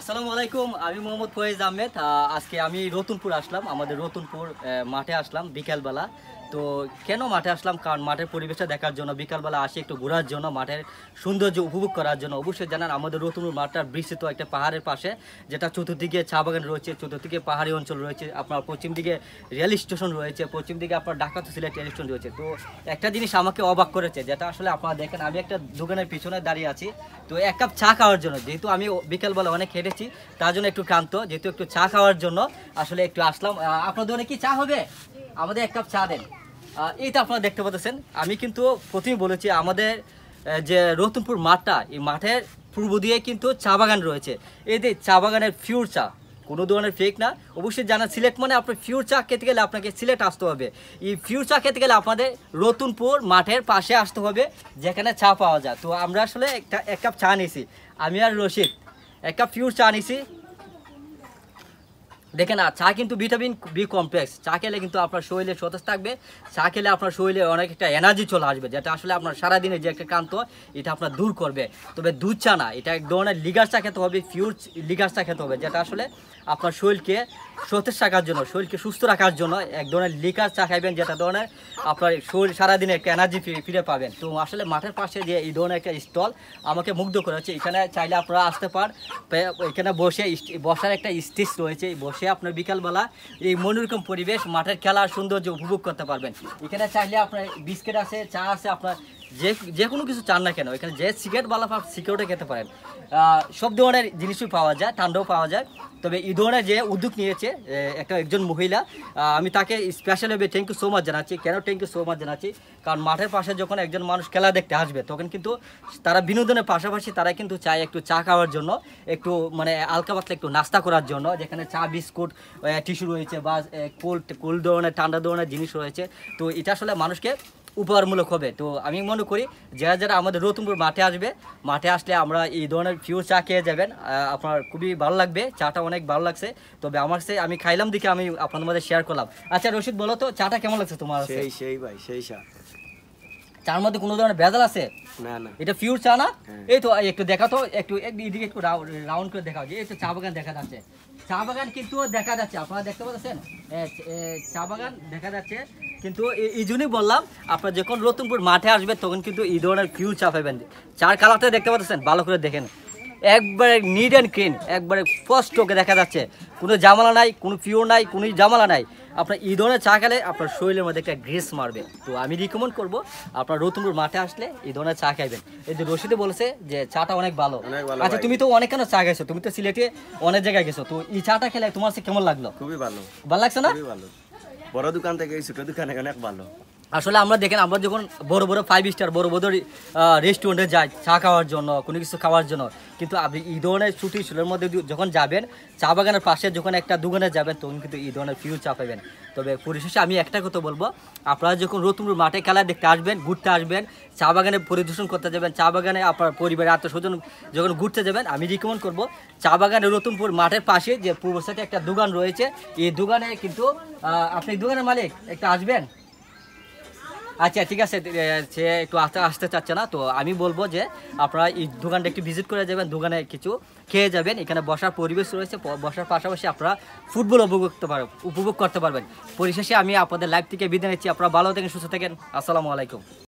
আসসালামু আলাইকুম আমি মোহাম্মদ ফয়েজ আহমেদ আজকে আমি রতনপুর আসলাম আমাদের রতনপুর মাঠে আসলাম বিকেলবেলা তো কেন মাঠে আসলাম কারণ মাঠের পরিবেশটা দেখার জন্য বিকালবেলা আসি একটু ঘোরার জন্য মাঠের সৌন্দর্য উপভোগ করার জন্য অবশ্যই জানান আমাদের রতনুর মাঠটা বিস্তৃত একটা পাহাড়ের পাশে যেটা চতুর্দিকে চা বাগান রয়েছে চতুর্দিকে পাহাড়ি অঞ্চল রয়েছে আপনার পশ্চিম দিকে রেল স্টেশন রয়েছে পশ্চিম দিকে আপনার ঢাকা সিলেট রেল স্টেশন রয়েছে তো একটা জিনিস আমাকে অবাক করেছে যেটা আসলে আপনারা দেখেন আমি একটা দোকানের পিছনে দাঁড়িয়ে আছি তো এক কাপ চা খাওয়ার জন্য যেহেতু আমি বিকালবেলা অনেক হেঁটেছি তার জন্য একটু ক্লান্ত যেহেতু একটু চা খাওয়ার জন্য আসলে একটু আসলাম আপনার দোকানে কি চা হবে আমাদের এক কাপ চা দেন এই তো আপনারা দেখতে পাচ্ছেন আমি কিন্তু প্রথমে বলেছি আমাদের যে রতনপুর মাঠটা এই মাঠের পূর্ব দিয়ে কিন্তু চা বাগান রয়েছে এই যে চা বাগানের ফিউর চা কোনো ধরনের ফেক না অবশ্যই জানা সিলেক্ট মানে আপনার ফিউর চা খেতে গেলে আপনাকে সিলেক্ট আসতে হবে এই ফিউর চা খেতে গেলে আপনাদের রতনপুর মাঠের পাশে আসতে হবে যেখানে চা পাওয়া যায় তো আমরা আসলে একটা এক কাপ চা নিয়েছি আমি আর রশিদ এক কাপ ফিউর চা নিয়েছি দেখেন আর চা কিন্তু ভিটামিন বি কমপ্লেক্স চা খেলে কিন্তু আপনার শরীরে সতেজ থাকবে চা খেলে আপনার শরীরে অনেক একটা এনার্জি চলে আসবে যেটা আসলে আপনার সারাদিনে যে একটা ক্রান্ত এটা আপনার দূর করবে তবে দুধ চা না এটা এক ধরনের লিগার চা খেতে হবে পিওর লিগার চা খেতে হবে যেটা আসলে আপনার শরীরকে সতেজ রাখার জন্য শরীরকে সুস্থ রাখার জন্য এক ধরনের লিকার চা খাইবেন যেটা ধরনের আপনার শরীর সারাদিনে একটা এনার্জি ফিরে পাবেন তো আসলে মাঠের পাশে যে এই ধরনের একটা স্টল আমাকে মুগ্ধ করেছে এখানে চাইলে আপনারা আসতে পার এখানে বসে বসার একটা স্টেজ রয়েছে বসে বসে আপনার বিকালবেলা এই মনোরকম পরিবেশ মাঠের খেলার সৌন্দর্য উপভোগ করতে পারবেন এখানে চাইলে আপনার বিস্কিট আছে চা আছে আপনার যে যে কোনো কিছু চান না কেন এখানে যে সিগারেট বালা পাপ সিগারেটও খেতে পারেন সব ধরনের জিনিসই পাওয়া যায় ঠান্ডাও পাওয়া যায় তবে এই ধরনের যে উদ্যোগ নিয়েছে একটা একজন মহিলা আমি তাকে স্পেশালভাবে থ্যাংক ইউ সো মাচ জানাচ্ছি কেন থ্যাংক ইউ সো মাচ জানাচ্ছি কারণ মাঠের পাশে যখন একজন মানুষ খেলা দেখতে আসবে তখন কিন্তু তারা বিনোদনের পাশাপাশি তারা কিন্তু চায় একটু চা খাওয়ার জন্য একটু মানে আলকা পাতলা একটু নাস্তা করার জন্য যেখানে চা বিস্কুট টিস্যু রয়েছে বা কোল্ড কোল্ড ধরনের ঠান্ডা ধরনের জিনিস রয়েছে তো এটা আসলে মানুষকে উপহারমূলক হবে তো আমি মনে করি যারা যারা আমাদের রতনপুর মাঠে আসবে মাঠে আসলে আমরা এই ধরনের ফিউ চা খেয়ে যাবেন আপনার খুবই ভালো লাগবে চাটা অনেক ভালো লাগছে তবে আমার সে আমি খাইলাম দেখে আমি আপনাদের মধ্যে শেয়ার করলাম আচ্ছা রশিদ বলো তো চাটা কেমন লাগছে তোমার সেই সেই ভাই সেই চা চার মধ্যে কোনো ধরনের ভেজাল আছে না না এটা ফিউর চা না হ্যাঁ। এই তো একটু দেখা তো একটু এদিকে একটু রাউন্ড করে দেখা এই তো চা বাগান দেখা যাচ্ছে চা বাগান কিন্তু দেখা যাচ্ছে আপনারা দেখতে পাচ্ছেন চা বাগান দেখা যাচ্ছে কিন্তু এই জন্যই বললাম আপনার যখন রতনপুর মাঠে আসবে তখন কিন্তু এই ধরনের কিউ চাপাবেন চার কালারটা দেখতে পাচ্ছেন ভালো করে দেখেন একবারে নিড অ্যান্ড ক্লিন একবারে ফার্স্ট ওকে দেখা যাচ্ছে কোনো জামালা নাই কোনো পিওর নাই কোনো জামালা নাই আপনার এই ধরনের চা খেলে আপনার শরীরের মধ্যে একটা গ্রেস মারবে তো আমি রিকমেন্ড করবো আপনার রতনপুর মাঠে আসলে এই ধরনের চা খাইবেন এই যে রশিদে বলেছে যে চাটা অনেক ভালো আচ্ছা তুমি তো অনেক কেন চা খাইছো তুমি তো সিলেটে অনেক জায়গায় গেছো তো এই চাটা খেলে তোমার কেমন লাগলো খুবই ভালো ভালো লাগছে না বড় দোকান থেকে এই ছোট দোকান এখন এক ভালো আসলে আমরা দেখেন আমরা যখন বড় বড় ফাইভ স্টার বড় বড় রেস্টুরেন্টে যাই চা খাওয়ার জন্য কোনো কিছু খাওয়ার জন্য কিন্তু আপনি এই ধরনের ছুটি স্কুলের মধ্যে যখন যাবেন চা বাগানের পাশে যখন একটা দোকানে যাবেন তখন কিন্তু এই ধরনের ফিউ চা পাবেন তবে পরিশেষে আমি একটা কথা বলবো আপনারা যখন রতুমপুর মাঠে খেলা দেখতে আসবেন ঘুরতে আসবেন চা বাগানে পরিদর্শন করতে যাবেন চা বাগানে আপনার পরিবারের আত্মস্বজন যখন ঘুরতে যাবেন আমি রিকমেন্ড করব চা বাগানে রতুমপুর মাঠের পাশে যে পূর্ব সাইডে একটা দোকান রয়েছে এই দোকানে কিন্তু আপনি দোকানের মালিক একটা আসবেন আচ্ছা ঠিক আছে সে একটু আসতে আসতে চাচ্ছে না তো আমি বলবো যে আপনারা এই দোকানটা একটু ভিজিট করে যাবেন দোকানে কিছু খেয়ে যাবেন এখানে বসার পরিবেশ রয়েছে বসার পাশাপাশি আপনারা ফুটবল উপভোগ করতে পারবেন উপভোগ করতে পারবেন পরিশেষে আমি আপনাদের লাইভ থেকে বিদায় নিচ্ছি আপনারা ভালো থাকেন সুস্থ থাকেন আসসালামু আলাইকুম